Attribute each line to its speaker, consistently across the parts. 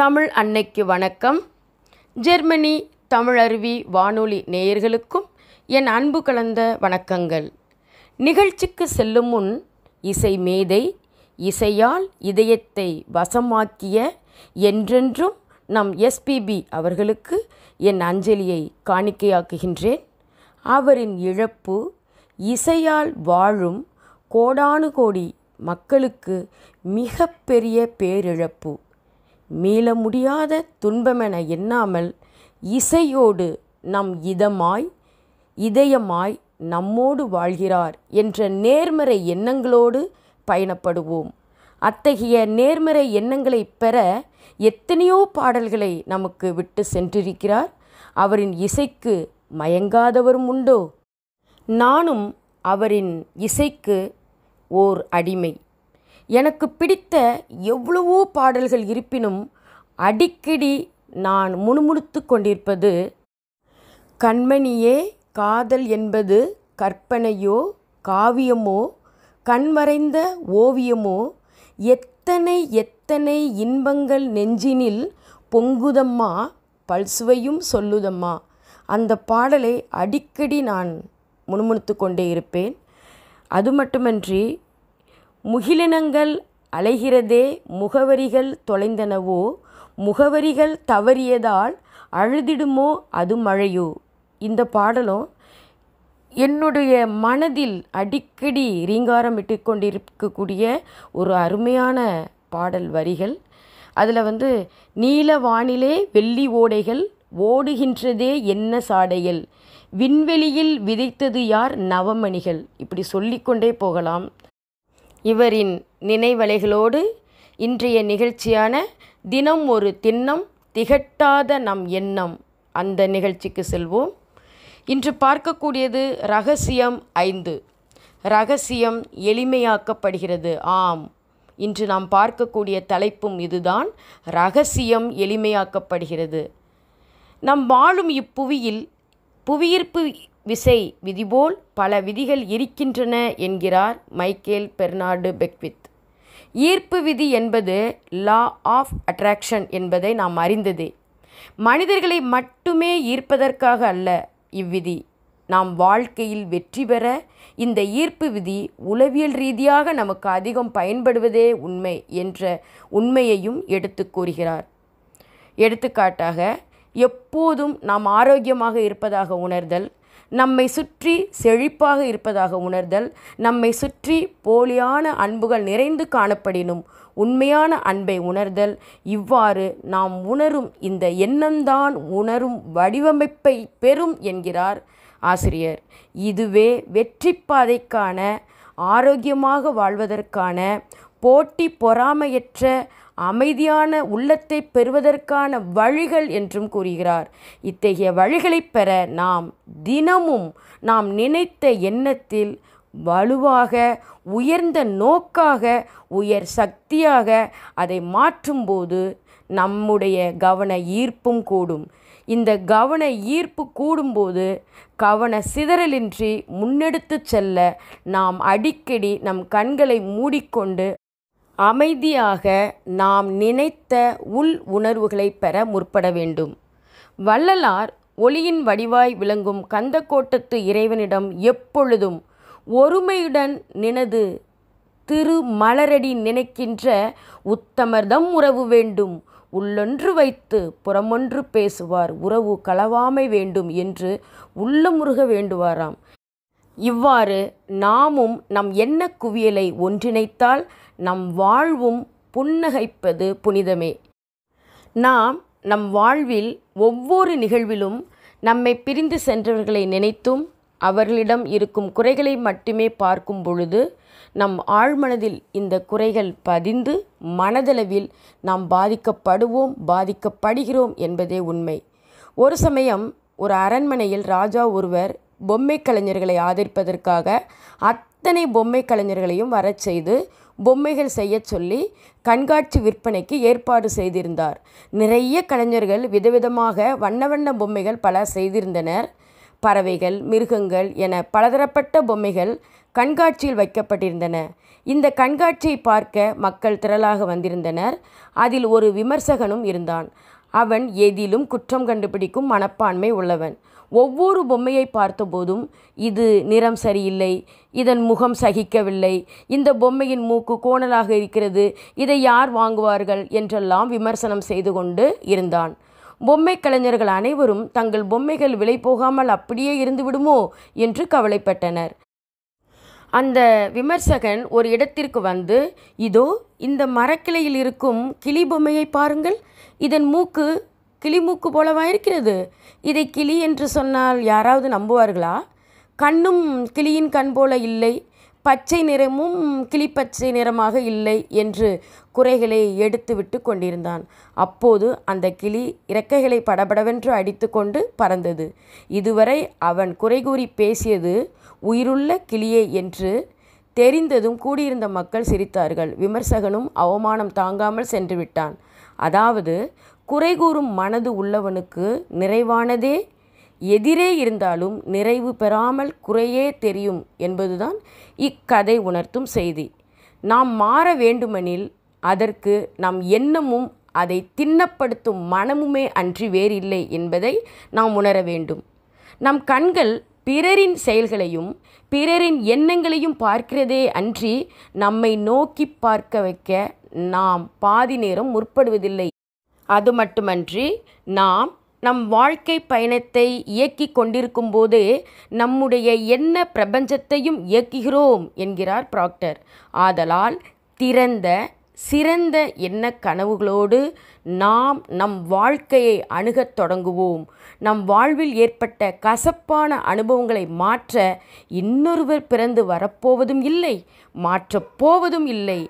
Speaker 1: தமிழ் அன்னைக்கு வணக்கம் ஜெர்மனி தமிழருவி வானொலி நேயர்களுக்கும் என் அன்பு கலந்த வணக்கங்கள் நிகழ்ச்சிக்கு செல்லும் முன் இசை மேதை இசையால் இதயத்தை வசமாக்கிய என்றென்றும் நம் எஸ்பிபி அவர்களுக்கு என் அஞ்சலியை காணிக்கையாக்குகின்றேன் அவரின் இழப்பு இசையால் வாழும் கோடானு கோடி மக்களுக்கு மிகப்பெரிய பேரிழப்பு மீள முடியாத துன்பமென எண்ணாமல் இசையோடு நம் இதமாய் இதயமாய் நம்மோடு வாழ்கிறார் என்ற நேர்மறை எண்ணங்களோடு பயணப்படுவோம் அத்தகைய நேர்மறை எண்ணங்களை பெற எத்தனையோ பாடல்களை நமக்கு விட்டு சென்றிருக்கிறார் அவரின் இசைக்கு மயங்காதவரும் உண்டோ நானும் அவரின் இசைக்கு ஓர் அடிமை எனக்கு பிடித்த எவ்வளவோ பாடல்கள் இருப்பினும் அடிக்கடி நான் முணுமுணுத்து கொண்டிருப்பது கண்மணியே காதல் என்பது கற்பனையோ காவியமோ கண்மறைந்த ஓவியமோ எத்தனை எத்தனை இன்பங்கள் நெஞ்சினில் பொங்குதம்மா பல்சுவையும் சொல்லுதம்மா அந்த பாடலை அடிக்கடி நான் முணுமுணுத்து கொண்டே இருப்பேன் அது மட்டுமன்றி முகிலினங்கள் அலைகிறதே முகவரிகள் தொலைந்தனவோ முகவரிகள் தவறியதால் அழுதிடுமோ அது மழையோ இந்த பாடலும் என்னுடைய மனதில் அடிக்கடி ரீங்காரம் இட்டு கொண்டிருக்கக்கூடிய ஒரு அருமையான பாடல் வரிகள் அதில் வந்து நீல வானிலே வெள்ளி ஓடைகள் ஓடுகின்றதே என்ன சாடைகள் விண்வெளியில் விதைத்தது யார் நவமணிகள் இப்படி சொல்லிக்கொண்டே போகலாம் இவரின் நினைவலைகளோடு இன்றைய நிகழ்ச்சியான தினம் ஒரு திண்ணம் திகட்டாத நம் எண்ணம் அந்த நிகழ்ச்சிக்கு செல்வோம் இன்று பார்க்கக்கூடியது ரகசியம் ஐந்து ரகசியம் எளிமையாக்கப்படுகிறது ஆம் இன்று நாம் பார்க்கக்கூடிய தலைப்பும் இதுதான் ரகசியம் எளிமையாக்கப்படுகிறது நம் வாழும் இப்புவியில் புவியீர்ப்பு விசை விதிபோல் பல விதிகள் இருக்கின்றன என்கிறார் மைக்கேல் பெர்னார்டு பெக்வித் ஈர்ப்பு விதி என்பது லா ஆஃப் அட்ராக்ஷன் என்பதை நாம் அறிந்ததே மனிதர்களை மட்டுமே ஈர்ப்பதற்காக அல்ல இவ்விதி நாம் வாழ்க்கையில் வெற்றி பெற இந்த ஈர்ப்பு விதி உளவியல் ரீதியாக நமக்கு அதிகம் பயன்படுவதே உண்மை என்ற உண்மையையும் எடுத்து கூறுகிறார் எடுத்துக்காட்டாக எப்போதும் நாம் ஆரோக்கியமாக இருப்பதாக உணர்தல் நம்மை சுற்றி செழிப்பாக இருப்பதாக உணர்தல் நம்மை சுற்றி போலியான அன்புகள் நிறைந்து காணப்படினும் உண்மையான அன்பை உணர்தல் இவ்வாறு நாம் உணரும் இந்த எண்ணம்தான் உணரும் வடிவமைப்பை பெறும் என்கிறார் ஆசிரியர் இதுவே வெற்றி பாதைக்கான ஆரோக்கியமாக வாழ்வதற்கான போட்டி பொறாமையற்ற அமைதியான உள்ளத்தை பெறுவதற்கான வழிகள் என்றும் கூறுகிறார் இத்தகைய வழிகளை பெற நாம் தினமும் நாம் நினைத்த எண்ணத்தில் வலுவாக உயர்ந்த நோக்காக உயர் சக்தியாக அதை மாற்றும்போது நம்முடைய கவன ஈர்ப்பும் கூடும் இந்த கவன ஈர்ப்பு கூடும்போது கவன சிதறலின்றி முன்னெடுத்து செல்ல நாம் அடிக்கடி நம் கண்களை மூடிக்கொண்டு அமைதியாக நாம் நினைத்த உள் உணர்வுகளை பெற முற்பட வேண்டும் வள்ளலார் ஒளியின் வடிவாய் விளங்கும் கந்தக்கோட்டத்து இறைவனிடம் எப்பொழுதும் ஒருமையுடன் நினது திரு மலரடி நினைக்கின்ற உத்தமர்தம் உறவு வேண்டும் உள்ளொன்று வைத்து புறமொன்று பேசுவார் உறவு களவாமை வேண்டும் என்று உள்ளமுருக வேண்டுவாராம் இவ்வாறு நாமும் நம் என்ன குவியலை ஒன்றிணைத்தால் நம் வாழ்வும் புன்னகைப்பது புனிதமே நாம் நம் வாழ்வில் ஒவ்வொரு நிகழ்விலும் நம்மை பிரிந்து சென்றவர்களை நினைத்தும் அவர்களிடம் இருக்கும் குறைகளை மட்டுமே பார்க்கும் பொழுது நம் ஆழ்மனதில் இந்த குறைகள் பதிந்து மனதளவில் நாம் பாதிக்கப்படுவோம் பாதிக்கப்படுகிறோம் என்பதே உண்மை ஒரு சமயம் ஒரு அரண்மனையில் ராஜா ஒருவர் பொம்மை கலைஞர்களை ஆதரிப்பதற்காக அத்தனை பொம்மை கலைஞர்களையும் வரச் செய்து பொம்மைகள் செய்ய சொல்லி கண்காட்சி விற்பனைக்கு ஏற்பாடு செய்திருந்தார் நிறைய கலைஞர்கள் விதவிதமாக வண்ண வண்ண பொம்மைகள் பல செய்திருந்தனர் பறவைகள் மிருகங்கள் என பலதரப்பட்ட பொம்மைகள் கண்காட்சியில் வைக்கப்பட்டிருந்தன இந்த கண்காட்சியை பார்க்க மக்கள் திரளாக வந்திருந்தனர் அதில் ஒரு விமர்சகனும் இருந்தான் அவன் எதிலும் குற்றம் கண்டுபிடிக்கும் மனப்பான்மை உள்ளவன் ஒவ்வொரு பொம்மையை பார்த்தபோதும் இது நிறம் சரியில்லை இதன் முகம் சகிக்கவில்லை இந்த பொம்மையின் மூக்கு கோணலாக இருக்கிறது இதை யார் வாங்குவார்கள் என்றெல்லாம் விமர்சனம் செய்து கொண்டு இருந்தான் பொம்மை கலைஞர்கள் அனைவரும் தங்கள் பொம்மைகள் விலை போகாமல் அப்படியே இருந்து விடுமோ என்று கவலைப்பட்டனர் அந்த விமர்சகன் ஒரு இடத்திற்கு வந்து இதோ இந்த மரக்கிளையில் இருக்கும் கிளி பொம்மையை பாருங்கள் இதன் மூக்கு கிளி மூக்கு போலவா இருக்கிறது இதை கிளி என்று சொன்னால் யாராவது நம்புவார்களா கண்ணும் கிளியின் கண் போல இல்லை பச்சை நிறமும் கிளிப்பச்சை நிறமாக இல்லை என்று குறைகளை எடுத்து விட்டு கொண்டிருந்தான் அப்போது அந்த கிளி இறக்கைகளை படபடவென்று அடித்துக்கொண்டு பறந்தது இதுவரை அவன் குறை கூறி பேசியது உயிருள்ள கிளியே என்று தெரிந்ததும் கூடியிருந்த மக்கள் சிரித்தார்கள் விமர்சகனும் அவமானம் தாங்காமல் சென்று விட்டான் அதாவது குறை கூறும் மனது உள்ளவனுக்கு நிறைவானதே எதிரே இருந்தாலும் நிறைவு பெறாமல் குறையே தெரியும் என்பதுதான் இக்கதை உணர்த்தும் செய்தி நாம் மாற வேண்டுமெனில் அதற்கு நம் எண்ணமும் அதை திண்ணப்படுத்தும் மனமுமே அன்றி வேறில்லை என்பதை நாம் உணர வேண்டும் நம் கண்கள் பிறரின் செயல்களையும் பிறரின் எண்ணங்களையும் பார்க்கிறதே அன்றி நம்மை நோக்கி பார்க்க வைக்க நாம் பாதி நேரம் முற்படுவதில்லை அது மட்டுமன்றி நாம் நம் வாழ்க்கை பயணத்தை இயக்கி கொண்டிருக்கும் போது நம்முடைய என்ன பிரபஞ்சத்தையும் இயக்குகிறோம் என்கிறார் ப்ராக்டர் ஆதலால் திறந்த சிறந்த எண்ண கனவுகளோடு நாம் நம் வாழ்க்கையை அணுகத் தொடங்குவோம் நம் வாழ்வில் ஏற்பட்ட கசப்பான அனுபவங்களை மாற்ற இன்னொருவர் பிறந்து வரப்போவதும் இல்லை மாற்றப்போவதும் போவதும் இல்லை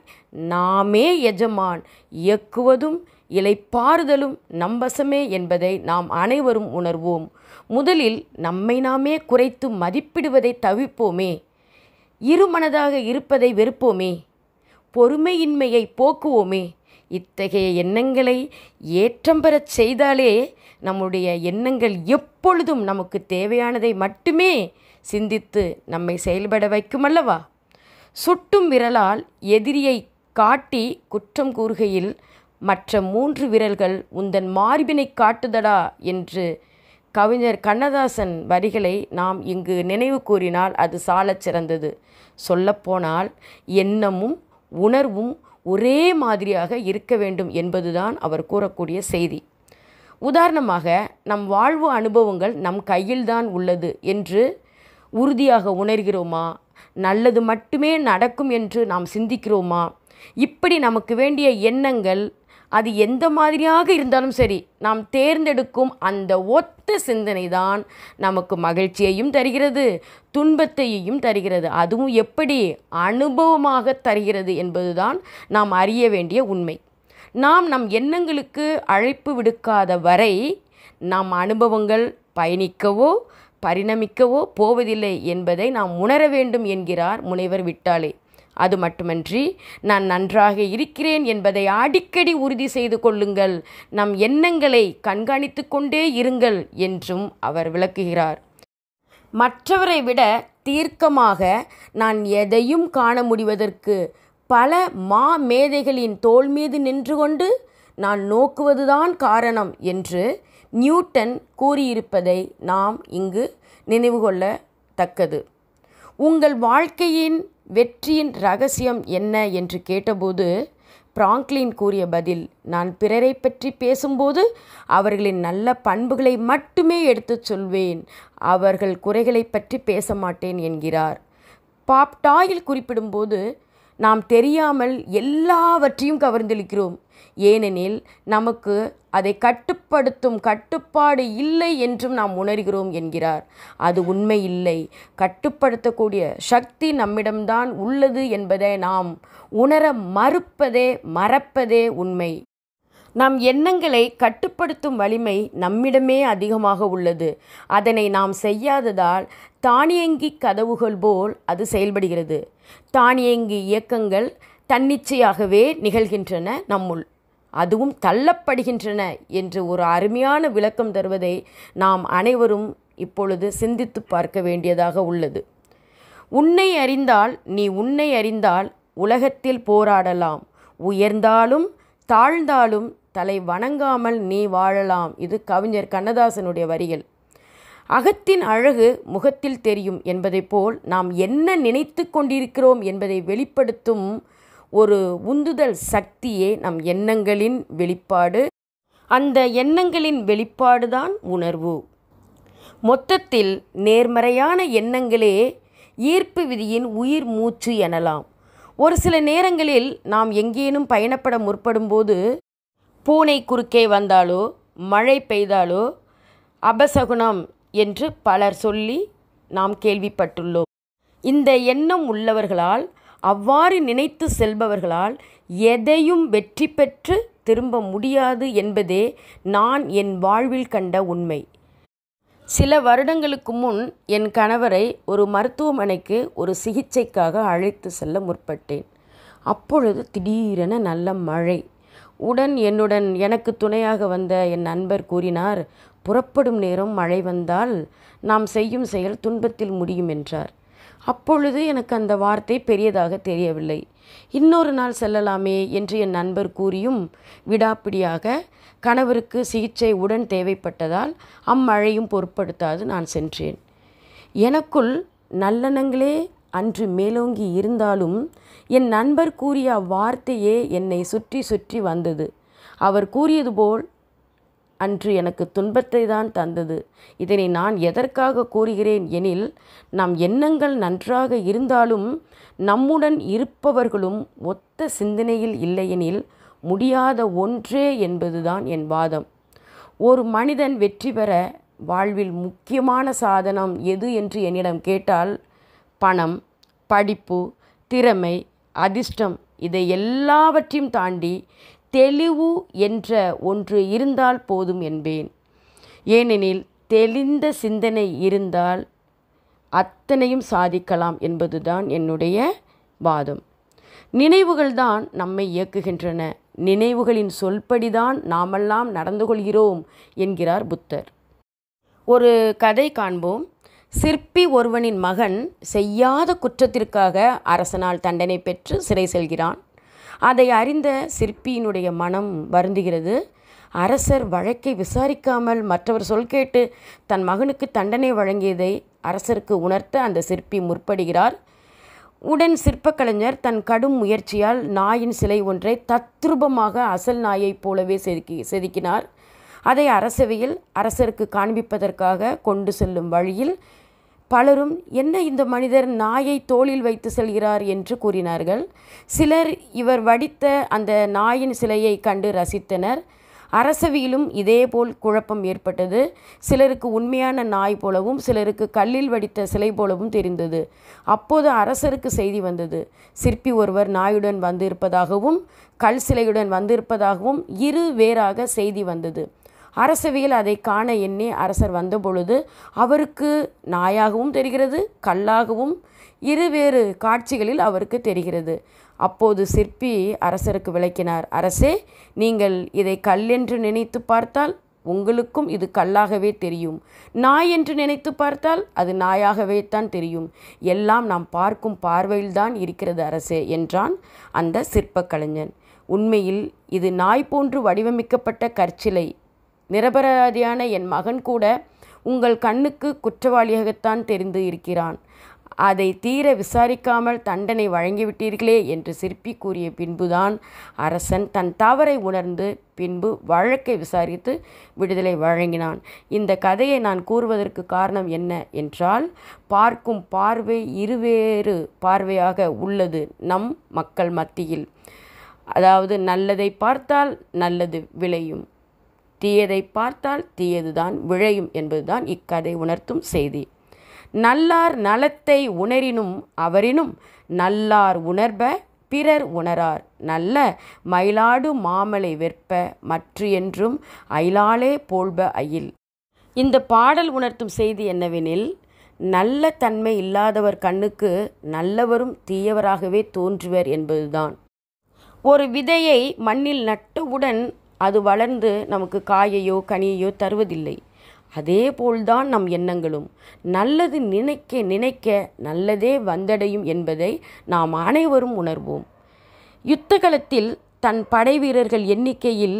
Speaker 1: நாமே எஜமான் இயக்குவதும் இலைப்பாறுதலும் நம்பசமே என்பதை நாம் அனைவரும் உணர்வோம் முதலில் நம்மை நாமே குறைத்து மதிப்பிடுவதை தவிப்போமே இருமனதாக இருப்பதை வெறுப்போமே பொறுமையின்மையை போக்குவோமே இத்தகைய எண்ணங்களை ஏற்றம் பெறச் செய்தாலே நம்முடைய எண்ணங்கள் எப்பொழுதும் நமக்கு தேவையானதை மட்டுமே சிந்தித்து நம்மை செயல்பட வைக்கும் அல்லவா சுட்டும் விரலால் எதிரியை காட்டி குற்றம் கூறுகையில் மற்ற மூன்று விரல்கள் உந்தன் மார்பினை காட்டுதடா என்று கவிஞர் கண்ணதாசன் வரிகளை நாம் இங்கு நினைவு கூறினால் அது சாலச் சிறந்தது சொல்லப்போனால் எண்ணமும் உணர்வும் ஒரே மாதிரியாக இருக்க வேண்டும் என்பதுதான் அவர் கூறக்கூடிய செய்தி உதாரணமாக நம் வாழ்வு அனுபவங்கள் நம் கையில்தான் உள்ளது என்று உறுதியாக உணர்கிறோமா நல்லது மட்டுமே நடக்கும் என்று நாம் சிந்திக்கிறோமா இப்படி நமக்கு வேண்டிய எண்ணங்கள் அது எந்த மாதிரியாக இருந்தாலும் சரி நாம் தேர்ந்தெடுக்கும் அந்த ஒத்த சிந்தனை தான் நமக்கு மகிழ்ச்சியையும் தருகிறது துன்பத்தையும் தருகிறது அதுவும் எப்படி அனுபவமாக தருகிறது என்பதுதான் நாம் அறிய வேண்டிய உண்மை நாம் நம் எண்ணங்களுக்கு அழைப்பு விடுக்காத வரை நம் அனுபவங்கள் பயணிக்கவோ பரிணமிக்கவோ போவதில்லை என்பதை நாம் உணர வேண்டும் என்கிறார் முனைவர் விட்டாலே அது மட்டுமன்றி நான் நன்றாக இருக்கிறேன் என்பதை அடிக்கடி உறுதி செய்து கொள்ளுங்கள் நம் எண்ணங்களை கண்காணித்து கொண்டே இருங்கள் என்றும் அவர் விளக்குகிறார் மற்றவரை விட தீர்க்கமாக நான் எதையும் காண முடிவதற்கு பல மா மேதைகளின் தோல் மீது நின்று கொண்டு நான் நோக்குவதுதான் காரணம் என்று நியூட்டன் கூறியிருப்பதை நாம் இங்கு நினைவு கொள்ளத்தக்கது உங்கள் வாழ்க்கையின் வெற்றியின் ரகசியம் என்ன என்று கேட்டபோது பிராங்க்லின் கூறிய பதில் நான் பிறரை பற்றி பேசும்போது அவர்களின் நல்ல பண்புகளை மட்டுமே எடுத்துச் சொல்வேன் அவர்கள் குறைகளை பற்றி பேச மாட்டேன் என்கிறார் பாப்டாயில் குறிப்பிடும்போது நாம் தெரியாமல் எல்லாவற்றையும் கவர்ந்திருக்கிறோம் ஏனெனில் நமக்கு அதை கட்டுப்படுத்தும் கட்டுப்பாடு இல்லை என்றும் நாம் உணர்கிறோம் என்கிறார் அது உண்மை இல்லை கட்டுப்படுத்தக்கூடிய சக்தி நம்மிடம்தான் உள்ளது என்பதை நாம் உணர மறுப்பதே மறப்பதே உண்மை நம் எண்ணங்களை கட்டுப்படுத்தும் வலிமை நம்மிடமே அதிகமாக உள்ளது அதனை நாம் செய்யாததால் தானியங்கி கதவுகள் போல் அது செயல்படுகிறது தானியங்கி இயக்கங்கள் தன்னிச்சையாகவே நிகழ்கின்றன நம்முள் அதுவும் தள்ளப்படுகின்றன என்று ஒரு அருமையான விளக்கம் தருவதை நாம் அனைவரும் இப்பொழுது சிந்தித்து பார்க்க வேண்டியதாக உள்ளது உன்னை அறிந்தால் நீ உன்னை அறிந்தால் உலகத்தில் போராடலாம் உயர்ந்தாலும் தாழ்ந்தாலும் தலை வணங்காமல் நீ வாழலாம் இது கவிஞர் கண்ணதாசனுடைய வரிகள் அகத்தின் அழகு முகத்தில் தெரியும் என்பதைப் போல் நாம் என்ன நினைத்து கொண்டிருக்கிறோம் என்பதை வெளிப்படுத்தும் ஒரு உந்துதல் சக்தியே நம் எண்ணங்களின் வெளிப்பாடு அந்த எண்ணங்களின் வெளிப்பாடுதான் உணர்வு மொத்தத்தில் நேர்மறையான எண்ணங்களே ஈர்ப்பு விதியின் உயிர் மூச்சு எனலாம் ஒரு சில நேரங்களில் நாம் எங்கேனும் பயணப்பட முற்படும்போது பூனை குறுக்கே வந்தாலோ மழை பெய்தாலோ அபசகுணம் என்று பலர் சொல்லி நாம் கேள்விப்பட்டுள்ளோம் இந்த எண்ணம் உள்ளவர்களால் அவ்வாறு நினைத்து செல்பவர்களால் எதையும் வெற்றி பெற்று திரும்ப முடியாது என்பதே நான் என் வாழ்வில் கண்ட உண்மை சில வருடங்களுக்கு முன் என் கணவரை ஒரு மருத்துவமனைக்கு ஒரு சிகிச்சைக்காக அழைத்து செல்ல முற்பட்டேன் அப்பொழுது திடீரென நல்ல மழை உடன் என்னுடன் எனக்கு துணையாக வந்த என் நண்பர் கூறினார் புறப்படும் நேரம் மழை வந்தால் நாம் செய்யும் செயல் துன்பத்தில் முடியும் என்றார் அப்பொழுது எனக்கு அந்த வார்த்தை பெரியதாக தெரியவில்லை இன்னொரு நாள் செல்லலாமே என்று என் நண்பர் கூறியும் விடாப்பிடியாக கணவருக்கு சிகிச்சை உடன் தேவைப்பட்டதால் அம்மழையும் பொருட்படுத்தாது நான் சென்றேன் எனக்குள் நல்லெண்ணங்களே அன்று மேலோங்கி இருந்தாலும் என் நண்பர் கூறிய அவ்வார்த்தையே என்னை சுற்றி சுற்றி வந்தது அவர் கூறியது போல் அன்று எனக்கு துன்பத்தை தான் தந்தது இதனை நான் எதற்காக கூறுகிறேன் எனில் நம் எண்ணங்கள் நன்றாக இருந்தாலும் நம்முடன் இருப்பவர்களும் ஒத்த சிந்தனையில் இல்லையெனில் முடியாத ஒன்றே என்பதுதான் என் வாதம் ஒரு மனிதன் வெற்றி பெற வாழ்வில் முக்கியமான சாதனம் எது என்று என்னிடம் கேட்டால் பணம் படிப்பு திறமை அதிர்ஷ்டம் இதை எல்லாவற்றையும் தாண்டி தெளிவு என்ற ஒன்று இருந்தால் போதும் என்பேன் ஏனெனில் தெளிந்த சிந்தனை இருந்தால் அத்தனையும் சாதிக்கலாம் என்பதுதான் என்னுடைய வாதம் நினைவுகள்தான் நம்மை இயக்குகின்றன நினைவுகளின் சொல்படிதான் நாமெல்லாம் நடந்து கொள்கிறோம் என்கிறார் புத்தர் ஒரு கதை காண்போம் சிற்பி ஒருவனின் மகன் செய்யாத குற்றத்திற்காக அரசனால் தண்டனை பெற்று சிறை செல்கிறான் அதை அறிந்த சிற்பியினுடைய மனம் வருந்துகிறது அரசர் வழக்கை விசாரிக்காமல் மற்றவர் சொல் கேட்டு தன் மகனுக்கு தண்டனை வழங்கியதை அரசருக்கு உணர்த்த அந்த சிற்பி முற்படுகிறார் உடன் சிற்பக்கலைஞர் தன் கடும் முயற்சியால் நாயின் சிலை ஒன்றை தத்ரூபமாக அசல் நாயைப் போலவே செதுக்கி செதுக்கினார் அதை அரசவையில் அரசருக்கு காண்பிப்பதற்காக கொண்டு செல்லும் வழியில் பலரும் என்ன இந்த மனிதர் நாயை தோளில் வைத்து செல்கிறார் என்று கூறினார்கள் சிலர் இவர் வடித்த அந்த நாயின் சிலையை கண்டு ரசித்தனர் அரசவியிலும் இதேபோல் குழப்பம் ஏற்பட்டது சிலருக்கு உண்மையான நாய் போலவும் சிலருக்கு கல்லில் வடித்த சிலை போலவும் தெரிந்தது அப்போது அரசருக்கு செய்தி வந்தது சிற்பி ஒருவர் நாயுடன் வந்திருப்பதாகவும் கல் சிலையுடன் வந்திருப்பதாகவும் இரு வேறாக செய்தி வந்தது அரசவையில் அதை காண எண்ணி அரசர் வந்தபொழுது அவருக்கு நாயாகவும் தெரிகிறது கல்லாகவும் இருவேறு காட்சிகளில் அவருக்கு தெரிகிறது அப்போது சிற்பி அரசருக்கு விளக்கினார் அரசே நீங்கள் இதை கல் என்று நினைத்து பார்த்தால் உங்களுக்கும் இது கல்லாகவே தெரியும் நாய் என்று நினைத்து பார்த்தால் அது நாயாகவே தான் தெரியும் எல்லாம் நாம் பார்க்கும் பார்வையில்தான் இருக்கிறது அரசே என்றான் அந்த சிற்ப கலைஞன் உண்மையில் இது நாய் போன்று வடிவமைக்கப்பட்ட கற்சிலை நிரபராதியான என் மகன் கூட உங்கள் கண்ணுக்கு குற்றவாளியாகத்தான் தெரிந்து இருக்கிறான் அதை தீர விசாரிக்காமல் தண்டனை வழங்கிவிட்டீர்களே என்று சிற்பி கூறிய பின்புதான் அரசன் தன் தவறை உணர்ந்து பின்பு வழக்கை விசாரித்து விடுதலை வழங்கினான் இந்த கதையை நான் கூறுவதற்கு காரணம் என்ன என்றால் பார்க்கும் பார்வை இருவேறு பார்வையாக உள்ளது நம் மக்கள் மத்தியில் அதாவது நல்லதை பார்த்தால் நல்லது விளையும் தீயதை பார்த்தால் தீயதுதான் விழையும் என்பதுதான் இக்கதை உணர்த்தும் செய்தி நல்லார் நலத்தை உணரினும் அவரினும் நல்லார் உணர்ப பிறர் உணரார் நல்ல மயிலாடு மாமலை வெற்ப மற்று என்றும் அயிலாலே போல்ப அயில் இந்த பாடல் உணர்த்தும் செய்தி என்னவெனில் நல்ல தன்மை இல்லாதவர் கண்ணுக்கு நல்லவரும் தீயவராகவே தோன்றுவர் என்பதுதான் ஒரு விதையை மண்ணில் நட்டவுடன் அது வளர்ந்து நமக்கு காயையோ கனியையோ தருவதில்லை அதே போல்தான் நம் எண்ணங்களும் நல்லது நினைக்க நினைக்க நல்லதே வந்தடையும் என்பதை நாம் அனைவரும் உணர்வோம் யுத்த காலத்தில் தன் படை வீரர்கள் எண்ணிக்கையில்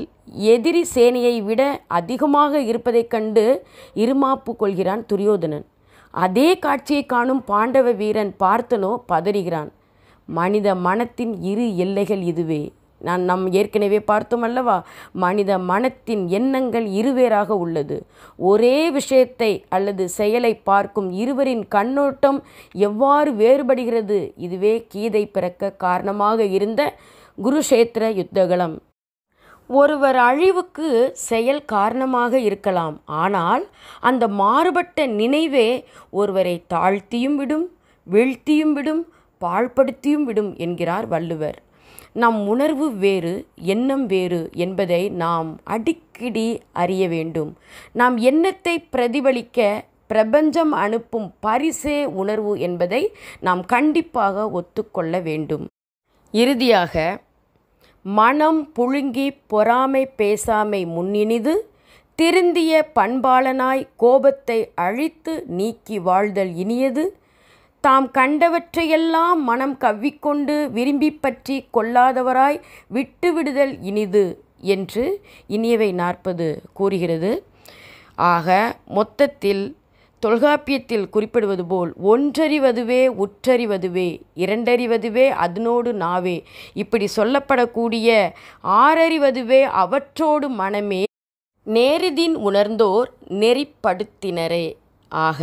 Speaker 1: எதிரி சேனையை விட அதிகமாக இருப்பதைக் கண்டு இருமாப்பு கொள்கிறான் துரியோதனன் அதே காட்சியை காணும் பாண்டவ வீரன் பார்த்தனோ பதறுகிறான் மனித மனத்தின் இரு எல்லைகள் இதுவே நான் நம் ஏற்கனவே பார்த்தோம் அல்லவா மனித மனத்தின் எண்ணங்கள் இருவேறாக உள்ளது ஒரே விஷயத்தை அல்லது செயலை பார்க்கும் இருவரின் கண்ணோட்டம் எவ்வாறு வேறுபடுகிறது இதுவே கீதை பிறக்க காரணமாக இருந்த குருஷேத்திர யுத்தகலம் ஒருவர் அழிவுக்கு செயல் காரணமாக இருக்கலாம் ஆனால் அந்த மாறுபட்ட நினைவே ஒருவரை தாழ்த்தியும் விடும் வீழ்த்தியும் விடும் பாழ்படுத்தியும் விடும் என்கிறார் வள்ளுவர் நம் உணர்வு வேறு எண்ணம் வேறு என்பதை நாம் அடிக்கடி அறிய வேண்டும் நாம் எண்ணத்தை பிரதிபலிக்க பிரபஞ்சம் அனுப்பும் பரிசே உணர்வு என்பதை நாம் கண்டிப்பாக ஒத்துக்கொள்ள வேண்டும் இறுதியாக மனம் புழுங்கி பொறாமை பேசாமை முன்னினிது திருந்திய பண்பாளனாய் கோபத்தை அழித்து நீக்கி வாழ்தல் இனியது தாம் கண்டவற்றையெல்லாம் மனம் கவ்விக்கொண்டு விரும்பி பற்றி கொள்ளாதவராய் விட்டுவிடுதல் இனிது என்று இனியவை நாற்பது கூறுகிறது ஆக மொத்தத்தில் தொல்காப்பியத்தில் குறிப்பிடுவது போல் ஒன்றறிவதுவே உற்றறிவதுவே இரண்டறிவதுவே அதனோடு நாவே இப்படி சொல்லப்படக்கூடிய ஆறறிவதுவே அவற்றோடு மனமே நேரிதின் உணர்ந்தோர் நெறிப்படுத்தினரே ஆக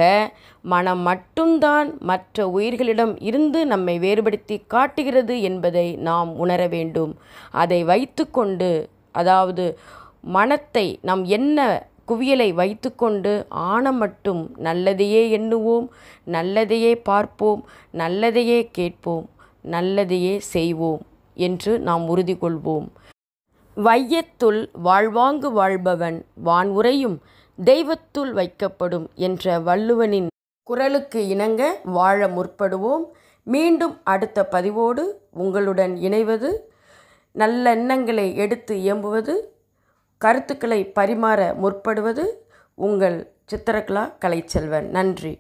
Speaker 1: மனம் மட்டும்தான் மற்ற உயிர்களிடம் இருந்து நம்மை வேறுபடுத்தி காட்டுகிறது என்பதை நாம் உணர வேண்டும் அதை வைத்துக்கொண்டு அதாவது மனத்தை நாம் என்ன குவியலை வைத்துக்கொண்டு ஆன மட்டும் நல்லதையே எண்ணுவோம் நல்லதையே பார்ப்போம் நல்லதையே கேட்போம் நல்லதையே செய்வோம் என்று நாம் உறுதி கொள்வோம் வையத்துள் வாழ்வாங்கு வாழ்பவன் வான் உரையும் தெய்வத்துள் வைக்கப்படும் என்ற வள்ளுவனின் குரலுக்கு இணங்க வாழ முற்படுவோம் மீண்டும் அடுத்த பதிவோடு உங்களுடன் இணைவது நல்ல எண்ணங்களை எடுத்து இயம்புவது கருத்துக்களை பரிமாற முற்படுவது உங்கள் சித்திரகலா கலைச்செல்வன் நன்றி